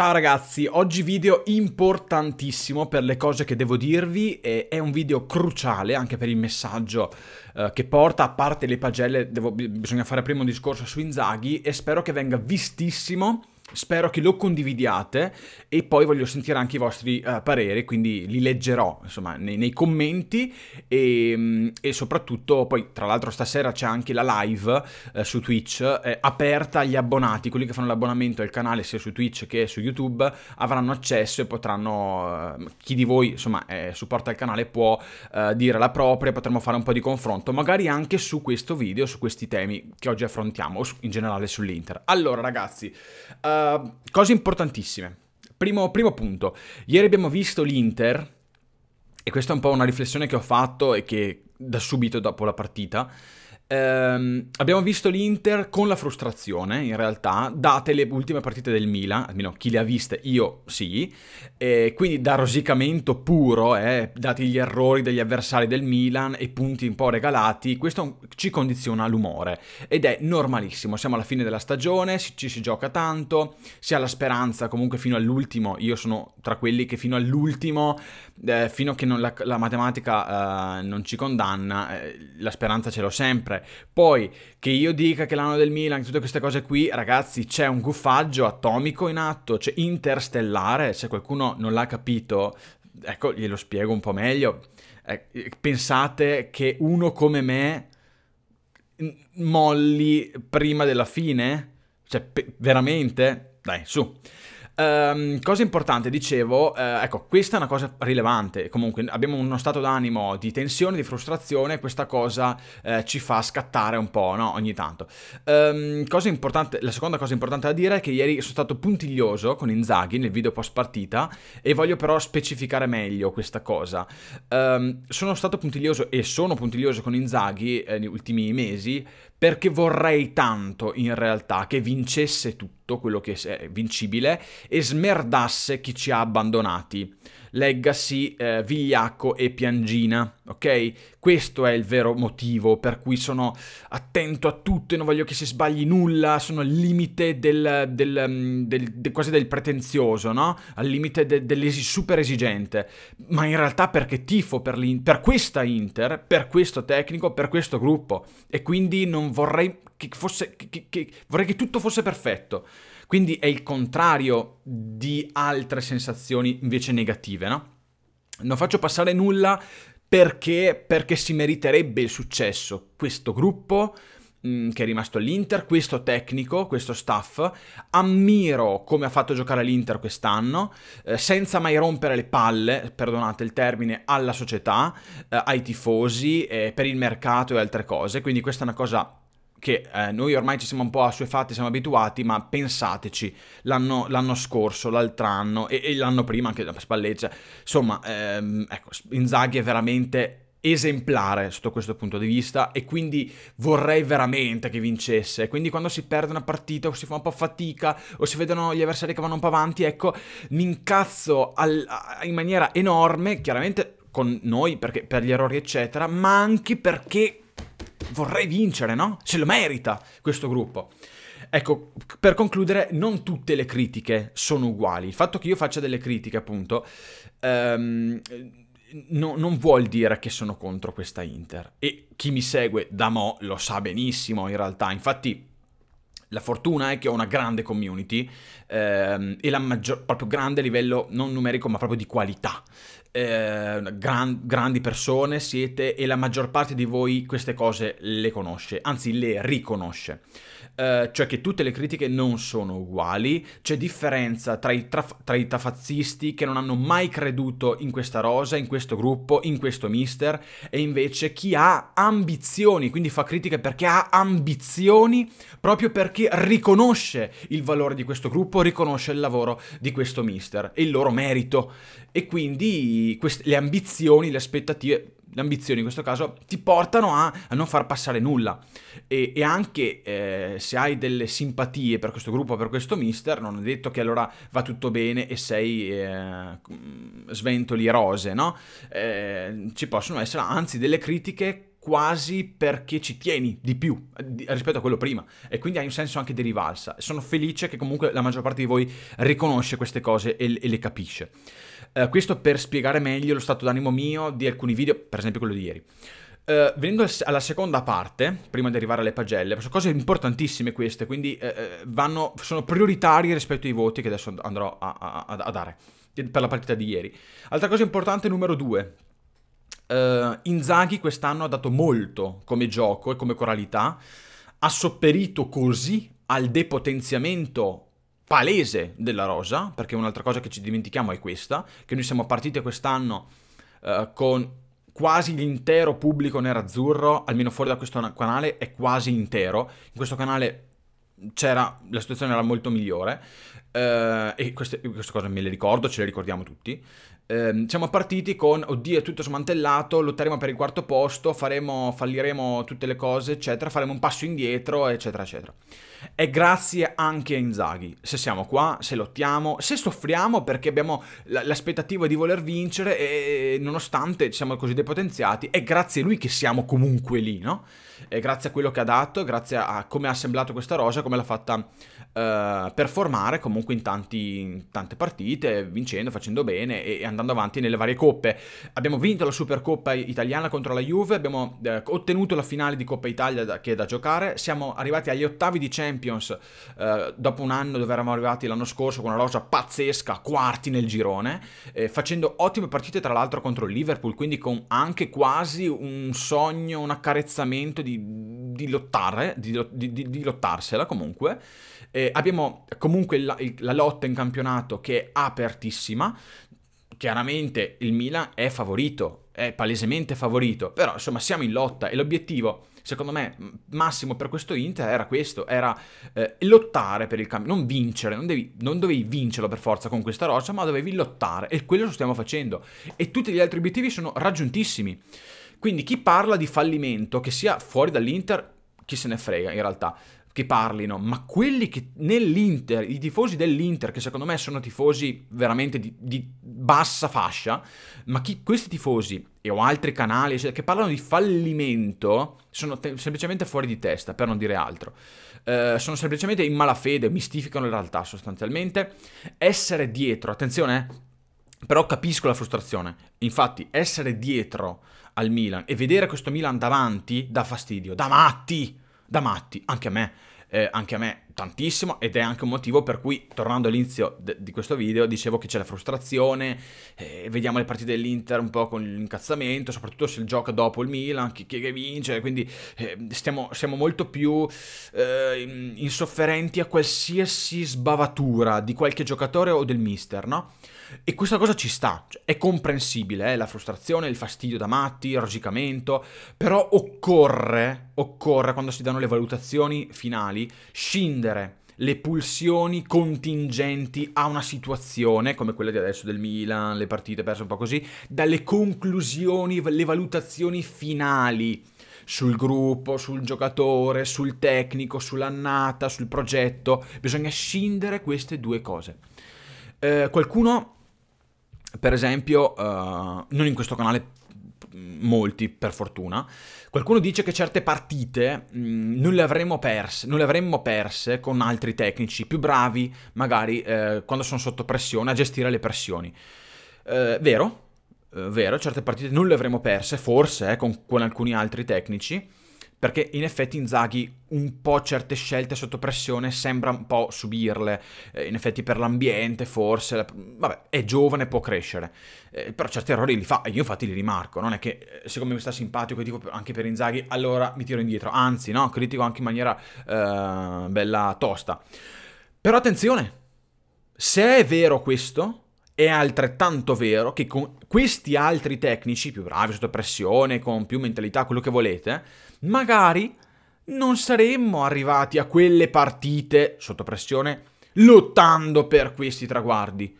Ciao ragazzi, oggi video importantissimo per le cose che devo dirvi e è un video cruciale anche per il messaggio eh, che porta, a parte le pagelle, devo, bisogna fare prima un discorso su Inzaghi e spero che venga vistissimo Spero che lo condividiate e poi voglio sentire anche i vostri uh, pareri, quindi li leggerò insomma nei, nei commenti e, mm, e, soprattutto poi tra l'altro stasera c'è anche la live eh, su Twitch eh, aperta agli abbonati, quelli che fanno l'abbonamento al canale sia su Twitch che su YouTube avranno accesso e potranno, eh, chi di voi insomma eh, supporta il canale può eh, dire la propria, potremmo fare un po' di confronto magari anche su questo video, su questi temi che oggi affrontiamo o su, in generale sull'Inter. Allora ragazzi... Uh, Ehm, cose importantissime. Primo, primo punto, ieri abbiamo visto l'Inter, e questa è un po' una riflessione che ho fatto e che da subito dopo la partita, ehm, abbiamo visto l'Inter con la frustrazione, in realtà, date le ultime partite del Milan, almeno chi le ha viste, io sì, e quindi da rosicamento puro, eh, dati gli errori degli avversari del Milan e punti un po' regalati, questo ci condiziona l'umore ed è normalissimo, siamo alla fine della stagione, ci si gioca tanto, si ha la speranza comunque fino all'ultimo, io sono tra quelli che fino all'ultimo, eh, fino a che la, la, matematica eh, non ci condanna, eh, la speranza ce l'ho sempre poi che io dica che l'anno del Milan, tutte queste cose qui, ragazzi, c'è un guffaggio atomico in atto, cioè interstellare, se qualcuno non l'ha capito, ecco, glielo spiego un po' meglio. Eh, pensate che uno come me molli prima della fine? Cioè, veramente? Dai, su. Um, cosa importante, dicevo, eh, ecco, questa è una cosa rilevante, comunque abbiamo uno stato d'animo di tensione, di frustrazione, questa cosa eh, ci fa scattare un po', no? Ogni tanto. Um, la seconda cosa importante da dire è che ieri sono stato puntiglioso con Inzaghi nel video post partita e voglio però specificare meglio questa cosa. Um, sono stato puntiglioso e sono puntiglioso con Inzaghi eh, negli ultimi mesi perché vorrei tanto in realtà che vincesse tutto quello che è eh, vincibile e smerdasse chi ci ha abbandonati legacy eh, vigliacco e piangina, ok? Questo è il vero motivo per cui sono attento a tutto e non voglio che si sbagli nulla, sono al limite del, del, mm, del, del quasi del pretenzioso, no? Al limite de, dell'esi super esigente, ma in realtà perché tifo per, per questa Inter, per questo tecnico, per questo gruppo e quindi non vorrei che fosse, che, che, vorrei che tutto fosse perfetto. Quindi è il contrario di altre sensazioni invece negative, no? Non faccio passare nulla perché, perché si meriterebbe il successo. Questo gruppo, mm, che è rimasto all'Inter, questo tecnico, questo staff, ammiro come ha fatto giocare l'Inter quest'anno, eh, senza mai rompere le palle, perdonate il termine, alla società, eh, ai tifosi, eh, per il mercato e altre cose, quindi questa è una cosa che eh, noi ormai ci siamo un po' assuefatti, siamo abituati, ma pensateci, l'anno, l'anno scorso, l'altro anno e, e, l'anno prima anche da Spalleggia, cioè, insomma, ehm, ecco, Inzaghi è veramente esemplare sotto questo punto di vista e quindi vorrei veramente che vincesse. Quindi quando si perde una partita o si fa un po' fatica o si vedono gli avversari che vanno un po' avanti, ecco, mi incazzo al, a, in maniera enorme, chiaramente con noi perché, per gli errori eccetera, ma anche perché vorrei vincere, no? Se lo merita questo gruppo. Ecco, per concludere, non tutte le critiche sono uguali. Il fatto che io faccia delle critiche, appunto, ehm, no, non vuol dire che sono contro questa Inter. E chi mi segue da mo lo sa benissimo, in realtà. Infatti, la fortuna è che ho una grande community ehm, e la maggior, proprio grande a livello non numerico ma proprio di qualità eh, gran, grandi persone siete e la maggior parte di voi queste cose le conosce, anzi le riconosce. Eh, cioè che tutte le critiche non sono uguali, c'è differenza tra i, traf- tra i tafazzisti che non hanno mai creduto in questa rosa, in questo gruppo, in questo mister, e invece chi ha ambizioni, quindi fa critiche perché ha ambizioni, proprio perché riconosce il valore di questo gruppo, riconosce il lavoro di questo mister e il loro merito. E quindi quest- le ambizioni, le aspettative ambizioni in questo caso ti portano a, a non far passare nulla e, e anche eh, se hai delle simpatie per questo gruppo, per questo mister, non è detto che allora va tutto bene e sei eh, mm, sventoli rose, no? Eh, ci possono essere anzi delle critiche quasi perché ci tieni di più eh, rispetto a quello prima e quindi hai un senso anche di rivalsa. Sono felice che comunque la maggior parte di voi riconosce queste cose e, e le capisce. Uh, questo per spiegare meglio lo stato d'animo mio di alcuni video, per esempio quello di ieri. Uh, venendo alla seconda parte, prima di arrivare alle pagelle, sono cose importantissime queste, quindi uh, vanno, sono prioritarie rispetto ai voti che adesso andrò a, a, a dare per la partita di ieri. Altra cosa importante, numero due. Uh, Inzaghi quest'anno ha dato molto come gioco e come coralità, ha sopperito così al depotenziamento palese della rosa, perché un'altra cosa che ci dimentichiamo è questa, che noi siamo partiti quest'anno eh, con quasi l'intero pubblico nerazzurro, almeno fuori da questo canale, è quasi intero. In questo canale c'era, la situazione era molto migliore, eh, e queste, queste, cose me le ricordo, ce le ricordiamo tutti. Eh, siamo partiti con, oddio è tutto smantellato, lotteremo per il quarto posto, faremo, falliremo tutte le cose, eccetera, faremo un passo indietro, eccetera, eccetera è grazie anche a Inzaghi. Se siamo qua, se lottiamo, se soffriamo perché abbiamo l'aspettativa di voler vincere e nonostante siamo così depotenziati, è grazie a lui che siamo comunque lì, no? È grazie a quello che ha dato, grazie a come ha assemblato questa rosa, come l'ha fatta eh, performare comunque in, tanti, in, tante partite, vincendo, facendo bene e, andando avanti nelle varie coppe. Abbiamo vinto la Supercoppa italiana contro la Juve, abbiamo eh, ottenuto la finale di Coppa Italia da, che è da giocare, siamo arrivati agli ottavi di Champions Champions eh, dopo un anno dove eravamo arrivati l'anno scorso con una rosa pazzesca, quarti nel girone, eh, facendo ottime partite tra l'altro contro il Liverpool, quindi con anche quasi un sogno, un accarezzamento di, di lottare, di, di, di, lottarsela comunque. Eh, abbiamo comunque la, la lotta in campionato che è apertissima, chiaramente il Milan è favorito, è palesemente favorito, però insomma siamo in lotta e l'obiettivo secondo me, massimo per questo Inter era questo, era eh, lottare per il campionato, non vincere, non, devi, non, dovevi vincerlo per forza con questa roccia, ma dovevi lottare e quello lo stiamo facendo. E tutti gli altri obiettivi sono raggiuntissimi. Quindi chi parla di fallimento, che sia fuori dall'Inter, chi se ne frega in realtà che parlino, ma quelli che nell'Inter, i tifosi dell'Inter, che secondo me sono tifosi veramente di, di bassa fascia, ma chi, questi tifosi e ho altri canali cioè, che parlano di fallimento, sono te- semplicemente fuori di testa, per non dire altro. Eh, sono semplicemente in malafede, mistificano la realtà sostanzialmente. Essere dietro, attenzione, eh, però capisco la frustrazione. Infatti, essere dietro al Milan e vedere questo Milan davanti dà fastidio, da matti, da matti, anche a me, eh, anche a me tantissimo ed è anche un motivo per cui, tornando all'inizio di questo video, dicevo che c'è la frustrazione, eh, vediamo le partite dell'Inter un po' con l'incazzamento, soprattutto se gioca dopo il Milan, chi, chi vince, quindi eh, stiamo, siamo molto più eh, insofferenti a qualsiasi sbavatura di qualche giocatore o del mister, no? E questa cosa ci sta, cioè, è comprensibile, eh, la frustrazione, il fastidio da matti, il rosicamento, però occorre, occorre quando si danno le valutazioni finali, scindere le pulsioni contingenti a una situazione, come quella di adesso del Milan, le partite perse un po' così, dalle conclusioni, le valutazioni finali sul gruppo, sul giocatore, sul tecnico, sull'annata, sul progetto. Bisogna scindere queste due cose. Eh, qualcuno per esempio, uh, non in questo canale mm, molti per fortuna, qualcuno dice che certe partite mh, mm, non, le avremmo perse, non le avremmo perse con altri tecnici più bravi, magari eh, quando sono sotto pressione, a gestire le pressioni. Eh, vero, eh, vero, certe partite non le avremmo perse, forse, eh, con, con alcuni altri tecnici, perché in effetti Inzaghi un po' certe scelte sotto pressione sembra un po' subirle, eh, in effetti per l'ambiente forse, la... vabbè, è giovane, può crescere, eh, però certi errori li fa e io infatti li rimarco, non è che eh, siccome mi sta simpatico e dico anche per Inzaghi allora mi tiro indietro, anzi no, critico anche in maniera eh, bella tosta. Però attenzione, se è vero questo, è altrettanto vero che con questi altri tecnici, più bravi sotto pressione, con più mentalità, quello che volete, magari non saremmo arrivati a quelle partite sotto pressione lottando per questi traguardi.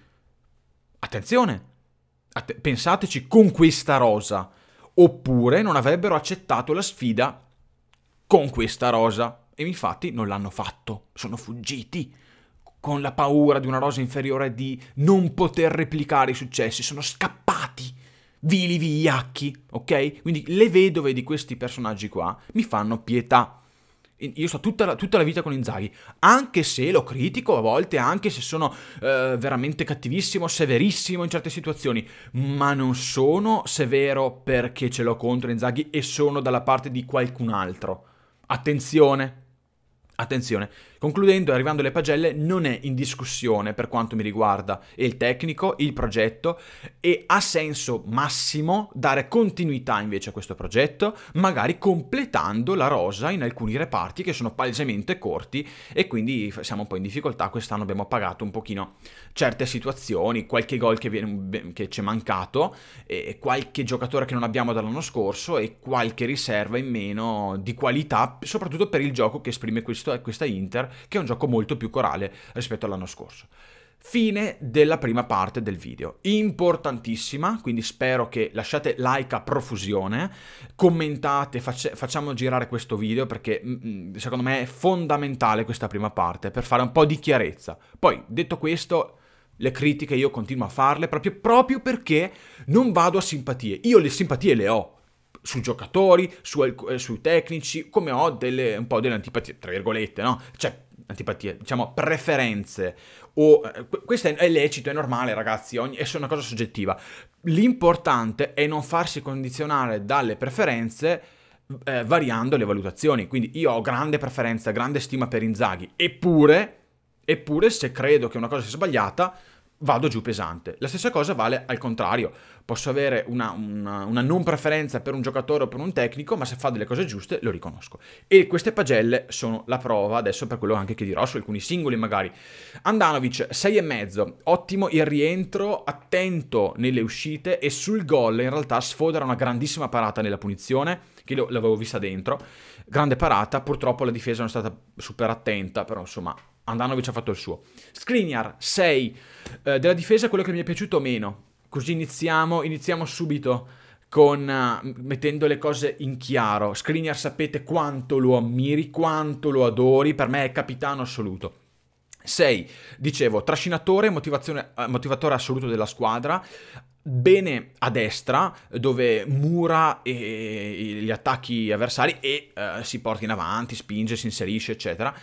Attenzione, att- pensateci con questa rosa, oppure non avrebbero accettato la sfida con questa rosa. E infatti non l'hanno fatto, sono fuggiti con la paura di una rosa inferiore di non poter replicare i successi, sono scappati vili vigliacchi, ok? Quindi le vedove di questi personaggi qua mi fanno pietà. Io sto tutta la, tutta la vita con Inzaghi, anche se lo critico a volte, anche se sono eh, veramente cattivissimo, severissimo in certe situazioni, ma non sono severo perché ce l'ho contro Inzaghi e sono dalla parte di qualcun altro. Attenzione, Attenzione, concludendo e arrivando alle pagelle, non è in discussione per quanto mi riguarda il tecnico, il progetto e ha senso massimo dare continuità invece a questo progetto, magari completando la rosa in alcuni reparti che sono palesemente corti e quindi siamo un po' in difficoltà, quest'anno abbiamo pagato un pochino certe situazioni, qualche gol che, viene, che ci è mancato, qualche giocatore che non abbiamo dall'anno scorso e qualche riserva in meno di qualità, soprattutto per il gioco che esprime questo questo è questa Inter, che è un gioco molto più corale rispetto all'anno scorso. Fine della prima parte del video, importantissima, quindi spero che lasciate like a profusione, commentate, faccia, facciamo girare questo video perché mm, mm, secondo me è fondamentale questa prima parte per fare un po' di chiarezza. Poi, detto questo, le critiche io continuo a farle proprio, proprio perché non vado a simpatie, io le simpatie le ho, sui giocatori, su alc- eh, sui tecnici, come ho delle, un po' delle antipatie, tra virgolette, no? Cioè, antipatie, diciamo preferenze. O, eh, questo è, è lecito, è normale, ragazzi, ogni, è una cosa soggettiva. L'importante è non farsi condizionare dalle preferenze eh, variando le valutazioni. Quindi io ho grande preferenza, grande stima per Inzaghi, eppure, eppure se credo che una cosa sia sbagliata, vado giù pesante. La stessa cosa vale al contrario, posso avere una, una, una, non preferenza per un giocatore o per un tecnico, ma se fa delle cose giuste lo riconosco. E queste pagelle sono la prova adesso per quello anche che dirò su alcuni singoli magari. Andanovic 6,5, ottimo il rientro, attento nelle uscite e sul gol in realtà sfodera una grandissima parata nella punizione, che io l'avevo vista dentro, grande parata, purtroppo la difesa non è stata super attenta, però insomma Andanovic ha fatto il suo. Skriniar 6. Eh, della difesa quello che mi è piaciuto meno. Così iniziamo, iniziamo subito con, uh, mettendo le cose in chiaro. Skriniar sapete quanto lo ammiri, quanto lo adori, per me è capitano assoluto. 6. Dicevo, trascinatore, eh, motivatore assoluto della squadra. Bene a destra, dove mura e, eh, gli attacchi avversari e uh, si porta in avanti, spinge, si inserisce, eccetera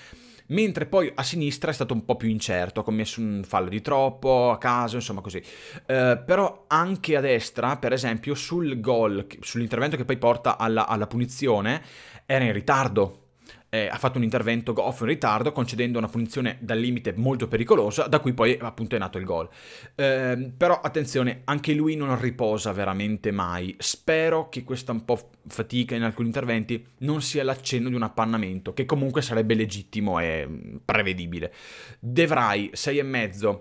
mentre poi a sinistra è stato un po' più incerto, ha commesso un fallo di troppo, a caso, insomma così. Eh, però anche a destra, per esempio, sul gol, sull'intervento che poi porta alla, alla punizione, era in ritardo eh, ha fatto un intervento Goff in ritardo, concedendo una punizione dal limite molto pericolosa, da cui poi appunto è nato il gol. Eh, però attenzione, anche lui non riposa veramente mai. Spero che questa un po' fatica in alcuni interventi non sia l'accenno di un appannamento, che comunque sarebbe legittimo e mm, prevedibile. Devrai, 6,5.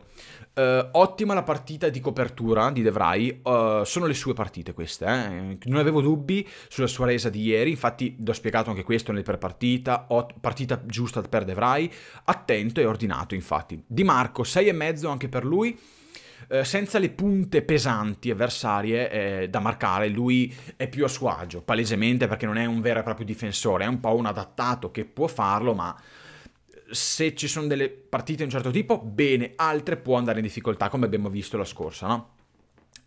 Uh, ottima la partita di copertura di Devrai, uh, eh, sono le sue partite queste, eh? non avevo dubbi sulla sua resa di ieri, infatti vi ho spiegato anche questo nel prepartita, partita, ot- partita giusta per De Vrij, attento e ordinato infatti. Di Marco 6,5 anche per lui. Eh, senza le punte pesanti avversarie eh, da marcare, lui è più a suo agio, palesemente perché non è un vero e proprio difensore, è un po' un adattato che può farlo, ma eh, se ci sono delle partite di un certo tipo, bene, altre può andare in difficoltà, come abbiamo visto la scorsa, no?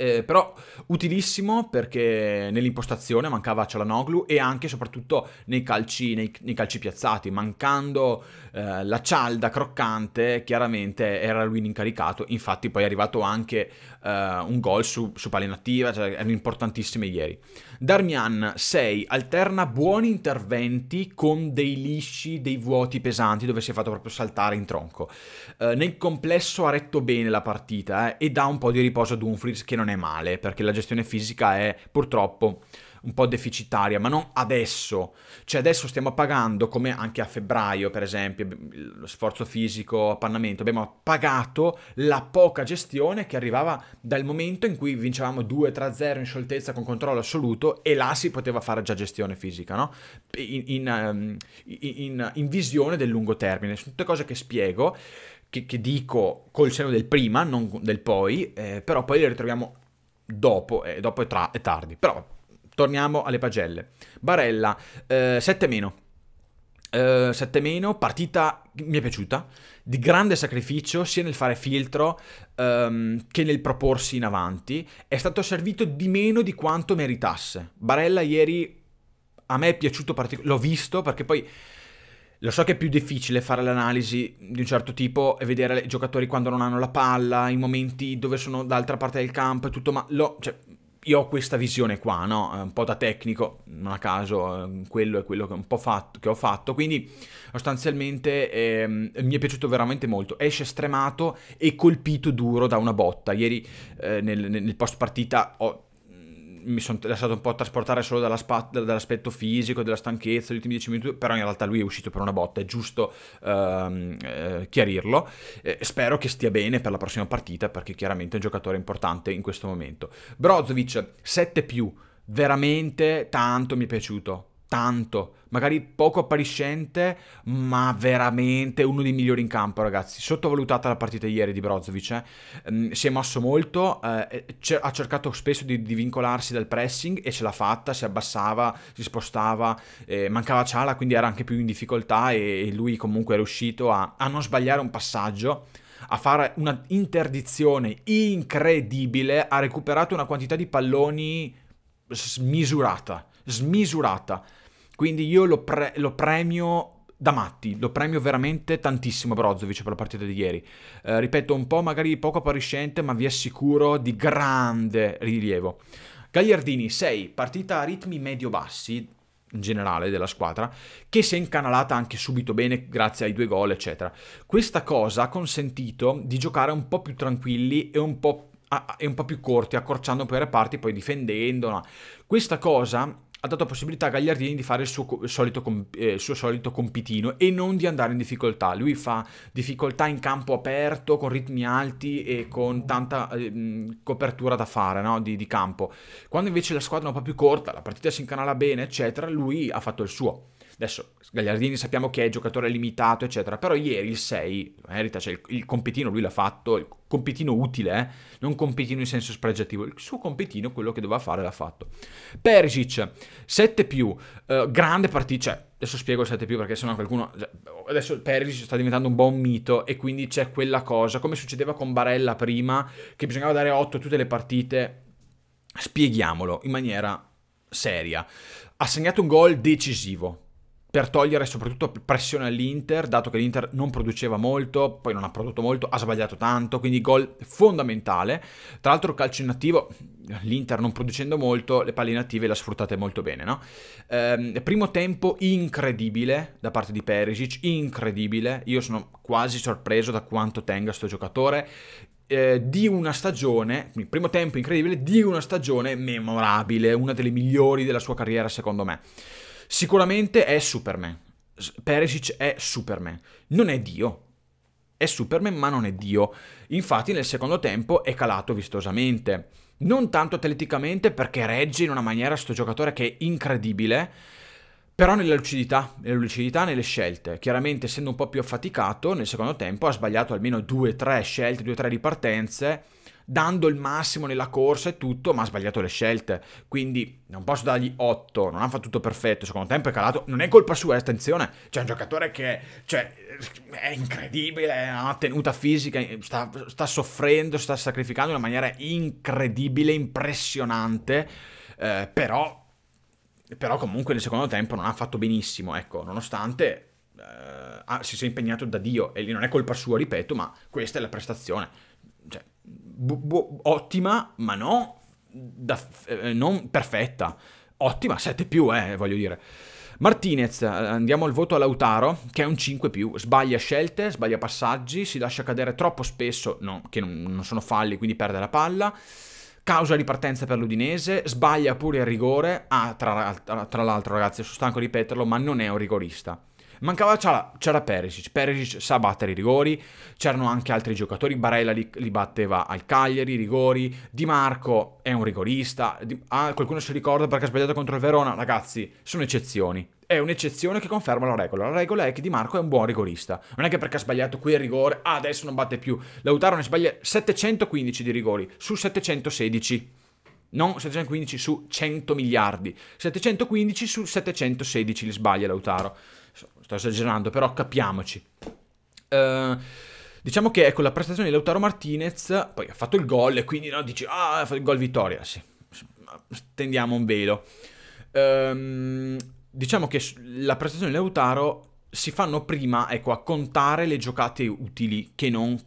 eh, però utilissimo perché nell'impostazione mancava Cialanoglu e anche e soprattutto nei calci, nei, nei calci, piazzati, mancando eh, la cialda croccante chiaramente era lui l'incaricato, infatti poi è arrivato anche eh, un gol su, su palla inattiva, cioè erano importantissime ieri. Darmian 6 alterna buoni interventi con dei lisci, dei vuoti pesanti dove si è fatto proprio saltare in tronco. Eh, nel complesso ha retto bene la partita eh, e dà un po' di riposo a Dumfries che non è male perché la gestione fisica è purtroppo un po' deficitaria, ma non adesso. Cioè adesso stiamo pagando, come anche a febbraio per esempio, lo sforzo fisico, appannamento, abbiamo pagato la poca gestione che arrivava dal momento in cui vincevamo 2-3-0 in scioltezza con controllo assoluto e là si poteva fare già gestione fisica, no? in, in, ehm, in, in visione del lungo termine. Sono tutte cose che spiego. Che, che, dico col seno del prima, non del poi, eh, però poi le ritroviamo dopo, e eh, dopo è, tra- è tardi. Però Torniamo alle pagelle. Barella, 7 eh, meno. 7 eh, meno, partita mi è piaciuta, di grande sacrificio sia nel fare filtro um, che nel proporsi in avanti, è stato servito di meno di quanto meritasse. Barella ieri a me è piaciuto particolarmente, l'ho visto perché poi lo so che è più difficile fare l'analisi di un certo tipo e vedere i giocatori quando non hanno la palla, i momenti dove sono dall'altra parte del campo e tutto, ma lo, cioè, io ho questa visione qua, no? Eh, un po' da tecnico, non a caso, eh, quello è quello che, fatto, che ho fatto. Quindi, sostanzialmente, eh, mi è piaciuto veramente molto. Esce stremato e colpito duro da una botta. Ieri, eh, nel, nel post partita, ho mi sono lasciato un po' trasportare solo dall'aspetto fisico, della stanchezza degli ultimi 10 minuti, però in realtà lui è uscito per una botta, è giusto ehm, eh, chiarirlo. Eh, spero che stia bene per la prossima partita, perché chiaramente è un giocatore importante in questo momento. Brozovic 7 più, veramente tanto mi è piaciuto tanto, magari poco appariscente, ma veramente uno dei migliori in campo, ragazzi. Sottovalutata la partita ieri di Brozovic, eh. ehm, si è mosso molto, eh, ha cercato spesso di, di, vincolarsi dal pressing e ce l'ha fatta, si abbassava, si spostava, eh, mancava Ciala, quindi era anche più in difficoltà e, e lui comunque è riuscito a, a non sbagliare un passaggio a fare una interdizione incredibile, ha recuperato una quantità di palloni smisurata, smisurata quindi io lo, pre- lo premio da matti, lo premio veramente tantissimo Brozovic per la partita di ieri. Eh, ripeto, un po' magari poco appariscente, ma vi assicuro di grande rilievo. Gagliardini 6, partita a ritmi medio-bassi in generale della squadra, che si è incanalata anche subito bene grazie ai due gol, eccetera. Questa cosa ha consentito di giocare un po' più tranquilli e un po', a- e un po più corti, accorciando un po' i reparti, poi difendendo. No. Questa cosa ha dato la possibilità a Gagliardini di fare il suo, solito, comp- eh, il suo solito compitino e non di andare in difficoltà. Lui fa difficoltà in campo aperto, con ritmi alti e con tanta eh, copertura da fare no? di, di, campo. Quando invece la squadra è un po' più corta, la partita si incanala bene, eccetera, lui ha fatto il suo. Adesso Gagliardini sappiamo che è giocatore limitato, eccetera, però ieri il 6 merita, cioè il, il compitino lui l'ha fatto, il compitino utile, eh? non compitino in senso spregiativo, il suo compitino, quello che doveva fare, l'ha fatto. Perisic, 7 più, eh, grande partita, cioè, adesso spiego il 7 più perché sennò qualcuno, adesso Perisic sta diventando un buon mito e quindi c'è quella cosa, come succedeva con Barella prima, che bisognava dare 8 a tutte le partite, spieghiamolo in maniera seria. Ha segnato un gol decisivo, per togliere soprattutto pressione all'Inter, dato che l'Inter non produceva molto, poi non ha prodotto molto, ha sbagliato tanto, quindi gol fondamentale. Tra l'altro calcio inattivo, l'Inter non producendo molto, le palline attive le ha sfruttate molto bene, no? Ehm, primo tempo incredibile da parte di Perisic, incredibile, io sono quasi sorpreso da quanto tenga sto giocatore. Eh, di una stagione, primo tempo incredibile, di una stagione memorabile, una delle migliori della sua carriera secondo me. Sicuramente è Superman. Perisic è Superman. Non è Dio. È Superman ma non è Dio. Infatti nel secondo tempo è calato vistosamente. Non tanto atleticamente perché regge in una maniera questo giocatore che è incredibile, però nella lucidità, nella lucidità, nelle scelte. Chiaramente essendo un po' più affaticato nel secondo tempo ha sbagliato almeno 2-3 scelte, 2-3 ripartenze dando il massimo nella corsa e tutto, ma ha sbagliato le scelte. Quindi non posso dargli 8, non ha fatto tutto perfetto, secondo tempo è calato, non è colpa sua, attenzione, c'è un giocatore che cioè, è incredibile, ha una tenuta fisica, sta, sta soffrendo, sta sacrificando in una maniera incredibile, impressionante, eh, però, però comunque nel secondo tempo non ha fatto benissimo, ecco, nonostante Uh, ah, si sia impegnato da Dio e lì non è colpa sua, ripeto, ma questa è la prestazione. Cioè, bu- bu- ottima, ma no, da, eh, non perfetta. Ottima, 7 più, eh, voglio dire. Martinez, eh, andiamo al voto a Lautaro, che è un 5 più, sbaglia scelte, sbaglia passaggi, si lascia cadere troppo spesso, no, che non, non sono falli, quindi perde la palla, causa ripartenza per l'Udinese, sbaglia pure il rigore, ah, tra, tra l'altro ragazzi, sono stanco di ripeterlo, ma non è un rigorista. Mancava, c'era, c'era Perisic, Perisic sa battere i rigori, c'erano anche altri giocatori, Barella li, li, batteva al Cagliari, i rigori, Di Marco è un rigorista, di, ah, qualcuno si ricorda perché ha sbagliato contro il Verona, ragazzi, sono eccezioni. È un'eccezione che conferma la regola. La regola è che Di Marco è un buon rigorista. Non è che perché ha sbagliato qui il rigore, ah, adesso non batte più. Lautaro ne sbaglia 715 di rigori su 716 non 715 su 100 miliardi, 715 su 716 li sbaglia Lautaro sto esagerando, però capiamoci. Uh, diciamo che con ecco, la prestazione di Lautaro Martinez, poi ha fatto il gol e quindi no, dici ah, ha fatto il gol vittoria, sì. Tendiamo un velo. Um, diciamo che la prestazione di Lautaro si fanno prima ecco, a contare le giocate utili che non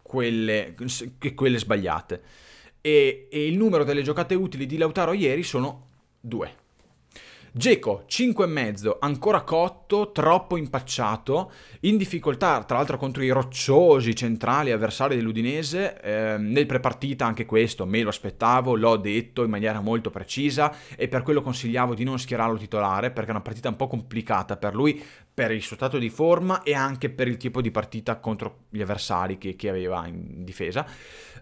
quelle, che quelle sbagliate. E, e il numero delle giocate utili di Lautaro ieri sono due Geco 5,5, ancora cotto, troppo impacciato, in difficoltà tra l'altro contro i rocciosi centrali avversari dell'Udinese, eh, nel prepartita anche questo me lo aspettavo, l'ho detto in maniera molto precisa e per quello consigliavo di non schierarlo titolare perché è una partita un po' complicata per lui, per il suo stato di forma e anche per il tipo di partita contro gli avversari che, che aveva in difesa.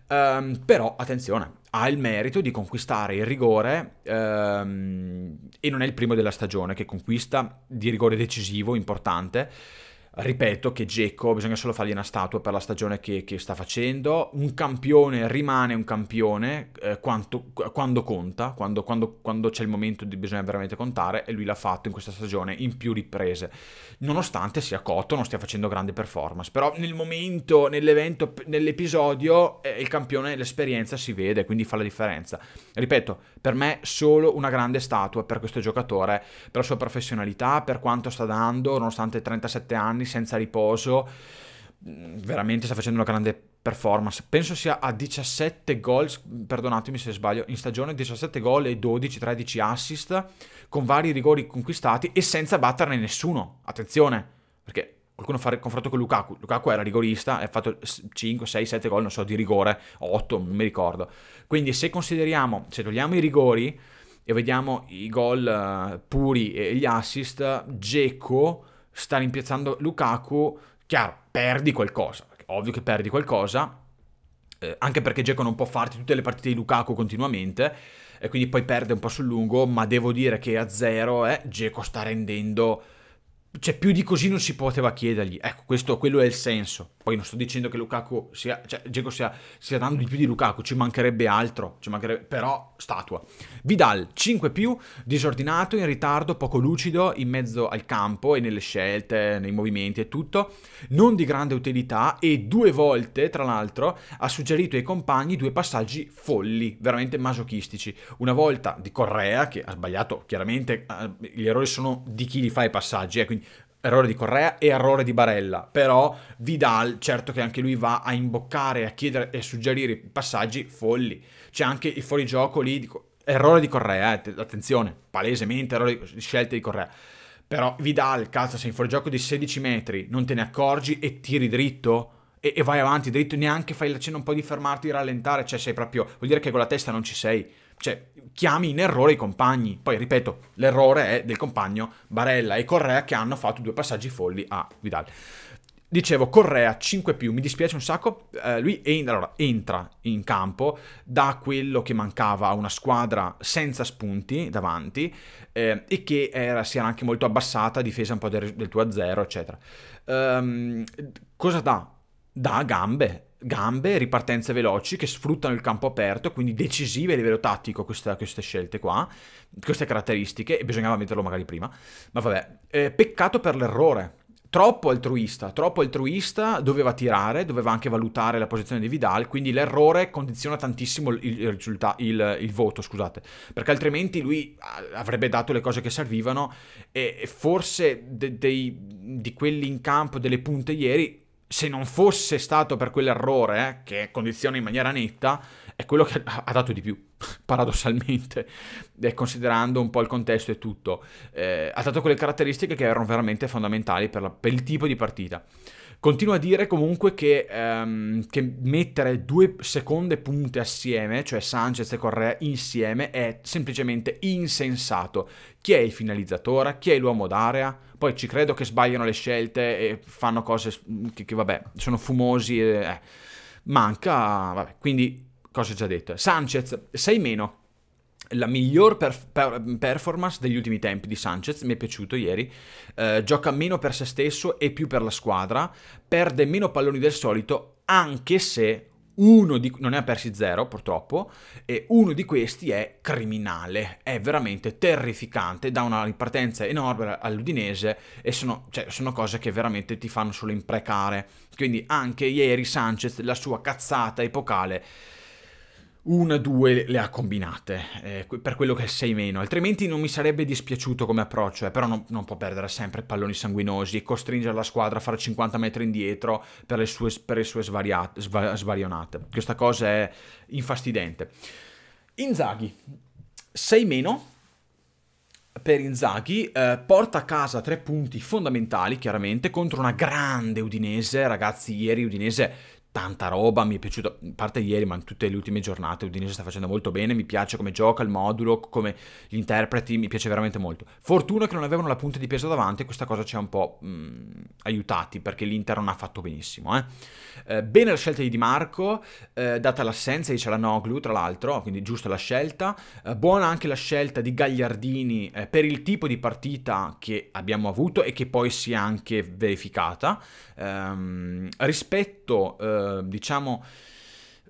Um, però attenzione, ha il merito di conquistare il rigore um, e non è il primo della stagione che conquista di rigore decisivo, importante ripeto che Geco bisogna solo fargli una statua per la stagione che, che sta facendo. Un campione rimane un campione eh, quanto, quando conta, quando, quando, quando c'è il momento di bisogna veramente contare e lui l'ha fatto in questa stagione in più riprese. Nonostante sia cotto, non stia facendo grande performance, però nel momento, nell'evento, nell'episodio eh, il campione, l'esperienza si vede, quindi fa la differenza. Ripeto, per me solo una grande statua per questo giocatore, per la sua professionalità, per quanto sta dando, nonostante 37 anni, senza riposo, mm, veramente sta facendo una grande performance. Penso sia a 17 gol, perdonatemi se sbaglio, in stagione 17 gol e 12-13 assist, con vari rigori conquistati e senza batterne nessuno. Attenzione, perché qualcuno fa il confronto con Lukaku. Lukaku era rigorista e ha fatto 5, 6, 7 gol, non so, di rigore, 8, non mi ricordo. Quindi se consideriamo, se togliamo i rigori e vediamo i gol eh, puri e gli assist, Geco sta rimpiazzando Lukaku, chiaro, perdi qualcosa, ovvio che perdi qualcosa, eh, anche perché Geco non può farti tutte le partite di Lukaku continuamente, e quindi poi perde un po' sul lungo, ma devo dire che a zero eh, Geco sta rendendo cioè più di così non si poteva chiedergli. Ecco, questo, quello è il senso. Poi non sto dicendo che Lukaku sia, cioè Dzeko sia, sia dando di più di Lukaku, ci mancherebbe altro, ci mancherebbe, però statua. Vidal, 5 più, disordinato, in ritardo, poco lucido, in mezzo al campo e nelle scelte, nei movimenti e tutto, non di grande utilità e due volte, tra l'altro, ha suggerito ai compagni due passaggi folli, veramente masochistici. Una volta di Correa, che ha sbagliato, chiaramente eh, gli errori sono di chi li fa i passaggi, eh, ecco, quindi errore di Correa e errore di Barella, però Vidal, certo che anche lui va a imboccare, a chiedere e suggerire passaggi folli. C'è anche il fuorigioco lì, dico, errore di Correa, eh, attenzione, palesemente errore di, scelte di Correa. Però Vidal, cazzo, sei in fuorigioco di 16 metri, non te ne accorgi e tiri dritto e, e vai avanti dritto, neanche fai la cena un po' di fermarti, di rallentare, cioè sei proprio, vuol dire che con la testa non ci sei cioè chiami in errore i compagni. Poi ripeto, l'errore è del compagno Barella e Correa che hanno fatto due passaggi folli a Vidal. Dicevo, Correa 5 più, mi dispiace un sacco, eh, lui en- allora, entra in campo, dà quello che mancava a una squadra senza spunti davanti eh, e che era, si era anche molto abbassata, difesa un po' del, del tuo a eccetera. Um, cosa dà? Dà gambe, gambe, ripartenze veloci che sfruttano il campo aperto, quindi decisive a livello tattico questa, queste scelte qua, queste caratteristiche, e bisognava metterlo magari prima, ma vabbè, eh, peccato per l'errore. Troppo altruista, troppo altruista, doveva tirare, doveva anche valutare la posizione di Vidal, quindi l'errore condiziona tantissimo il, il, il, il voto, scusate, perché altrimenti lui ah, avrebbe dato le cose che servivano e, e forse de, dei, di quelli in campo, delle punte ieri, se non fosse stato per quell'errore, eh, che condiziona in maniera netta, è quello che ha dato di più, paradossalmente, eh, considerando un po' il contesto e tutto. Eh, ha dato quelle caratteristiche che erano veramente fondamentali per, la, per il tipo di partita. Continua a dire comunque che, um, che, mettere due seconde punte assieme, cioè Sanchez e Correa insieme, è semplicemente insensato. Chi è il finalizzatore? Chi è l'uomo d'area? Poi ci credo che sbagliano le scelte e fanno cose che, che vabbè, sono fumosi. E, eh. Manca, vabbè, quindi cosa ho già detto? Sanchez, sei meno, la miglior perf- per- performance degli ultimi tempi di Sanchez, mi è piaciuto ieri, eh, gioca meno per se stesso e più per la squadra, perde meno palloni del solito, anche se uno di non ne ha persi zero purtroppo e uno di questi è criminale è veramente terrificante da una ripartenza enorme all'Udinese e sono, cioè, sono, cose che veramente ti fanno solo imprecare quindi anche ieri Sanchez la sua cazzata epocale una, due le ha combinate, eh, per quello che è 6 meno, altrimenti non mi sarebbe dispiaciuto come approccio, eh, però non, non, può perdere sempre palloni sanguinosi e costringere la squadra a fare 50 metri indietro per le sue, per le sue svariate, sva, svarionate. Questa cosa è infastidente. Inzaghi, 6 meno per Inzaghi, eh, porta a casa tre punti fondamentali chiaramente contro una grande Udinese, ragazzi ieri Udinese tanta roba, mi è piaciuto, a parte ieri, ma in tutte le ultime giornate, Udinese sta facendo molto bene, mi piace come gioca il modulo, come gli interpreti, mi piace veramente molto. Fortuna che non avevano la punta di peso davanti, questa cosa ci ha un po' mh, mm, aiutati, perché l'Inter non ha fatto benissimo. Eh. Eh, bene la scelta di Di Marco, eh, data l'assenza di Cialanoglu, tra l'altro, quindi giusta la scelta. Eh, buona anche la scelta di Gagliardini eh, per il tipo di partita che abbiamo avuto e che poi si è anche verificata. Ehm, rispetto rispetto, eh, diciamo,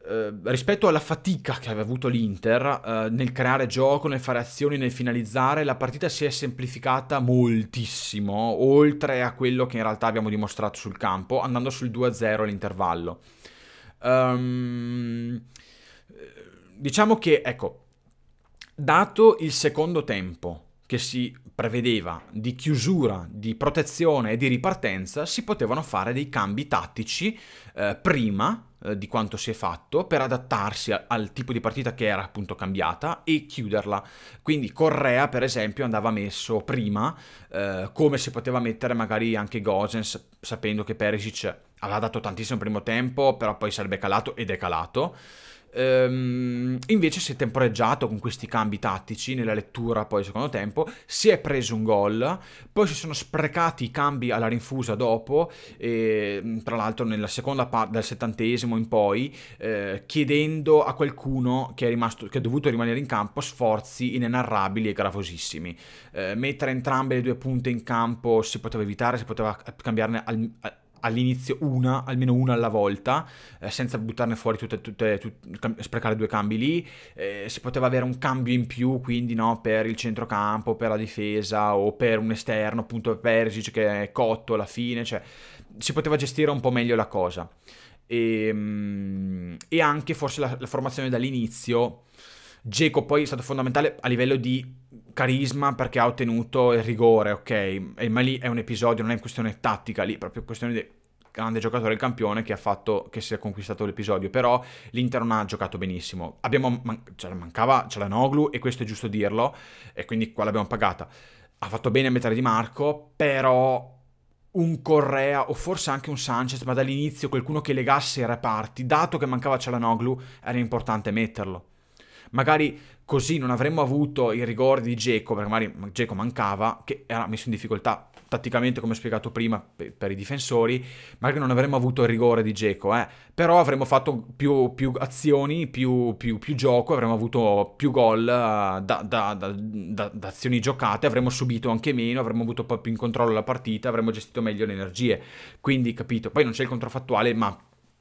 eh, rispetto alla fatica che aveva avuto l'Inter eh, nel creare gioco, nel fare azioni, nel finalizzare, la partita si è semplificata moltissimo, oltre a quello che in realtà abbiamo dimostrato sul campo, andando sul 2-0 all'intervallo. Um, diciamo che, ecco, dato il secondo tempo che si prevedeva di chiusura, di protezione e di ripartenza, si potevano fare dei cambi tattici eh, prima eh, di quanto si è fatto per adattarsi al tipo di partita che era appunto cambiata e chiuderla. Quindi Correa, per esempio, andava messo prima, eh, come si poteva mettere magari anche Gozens, sapendo che Perisic aveva dato tantissimo primo tempo, però poi sarebbe calato ed è calato. Ehm, invece si è temporeggiato con questi cambi tattici nella lettura poi secondo tempo, si è preso un gol, poi si sono sprecati i cambi alla rinfusa dopo, e, mm, tra l'altro nella seconda parte, dal settantesimo in poi, eh, chiedendo a qualcuno che è, rimasto, che è dovuto rimanere in campo sforzi inenarrabili e gravosissimi. Eh, mettere entrambe le due punte in campo si poteva evitare, si poteva cambiarne al, al all'inizio una, almeno una alla volta, eh, senza buttarne fuori tutte, tutte, tutte, sprecare due cambi lì, eh, si poteva avere un cambio in più, quindi no, per il centrocampo, per la difesa o per un esterno, appunto Persic che è cotto alla fine, cioè si poteva gestire un po' meglio la cosa. E, ehm, e anche forse la, la formazione dall'inizio Geco poi è stato fondamentale a livello di carisma perché ha ottenuto il rigore, ok? E, ma lì è un episodio, non è questione tattica, lì è proprio questione di grande giocatore il campione che ha fatto che si è conquistato l'episodio però l'Inter non ha giocato benissimo abbiamo man- ce la mancava ce la Noglu e questo è giusto dirlo e quindi qua l'abbiamo pagata ha fatto bene a mettere Di Marco però un Correa o forse anche un Sanchez, ma dall'inizio qualcuno che legasse i reparti, dato che mancava Cialanoglu, era importante metterlo magari così non avremmo avuto i rigori di Geco, perché magari Geco mancava, che era messo in difficoltà tatticamente, come ho spiegato prima, per, per i difensori, magari non avremmo avuto il rigore di Geco, eh. però avremmo fatto più, più azioni, più, più, più, gioco, avremmo avuto più gol eh, da, da, da, da, azioni giocate, avremmo subito anche meno, avremmo avuto più in controllo la partita, avremmo gestito meglio le energie, quindi capito, poi non c'è il controfattuale, ma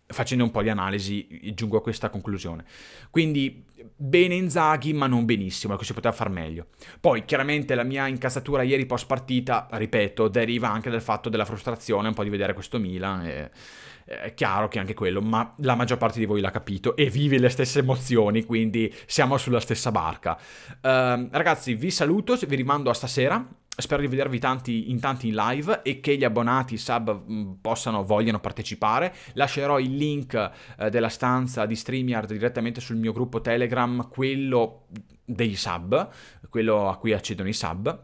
facendo un po' di analisi giungo a questa conclusione. Quindi bene Inzaghi, ma non benissimo, ecco si poteva far meglio. Poi chiaramente la mia incassatura ieri post partita, ripeto, deriva anche dal fatto della frustrazione un po' di vedere questo Milan e, è chiaro che anche quello, ma la maggior parte di voi l'ha capito e vive le stesse emozioni, quindi siamo sulla stessa barca. Uh, ragazzi, vi saluto, vi rimando a stasera spero di vedervi tanti, in tanti in live e che gli abbonati, sub mm, possano, vogliano partecipare. Lascerò il link eh, della stanza di StreamYard direttamente sul mio gruppo Telegram, quello dei sub, quello a cui accedono i sub.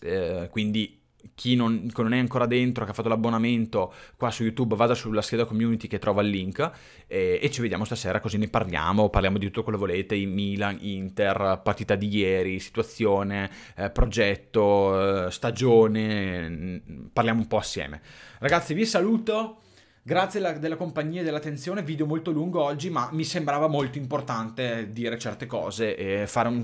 Eh, quindi chi non, non, è ancora dentro, che ha fatto l'abbonamento qua su YouTube, vada sulla scheda community che trova il link e, e ci vediamo stasera così ne parliamo, parliamo di tutto quello che volete, in Milan, Inter, partita di ieri, situazione, eh, progetto, eh, stagione, mm, parliamo un po' assieme. Ragazzi vi saluto. Grazie della, della compagnia e dell'attenzione, video molto lungo oggi, ma mi sembrava molto importante dire certe cose e fare un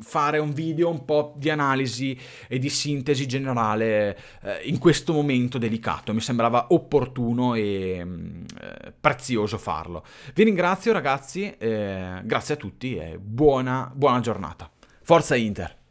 fare un video un po' di analisi e di sintesi generale eh, in questo momento delicato. Mi sembrava opportuno e mm, eh, prezioso farlo. Vi ringrazio ragazzi, eh, grazie a tutti e buona, buona giornata. Forza Inter!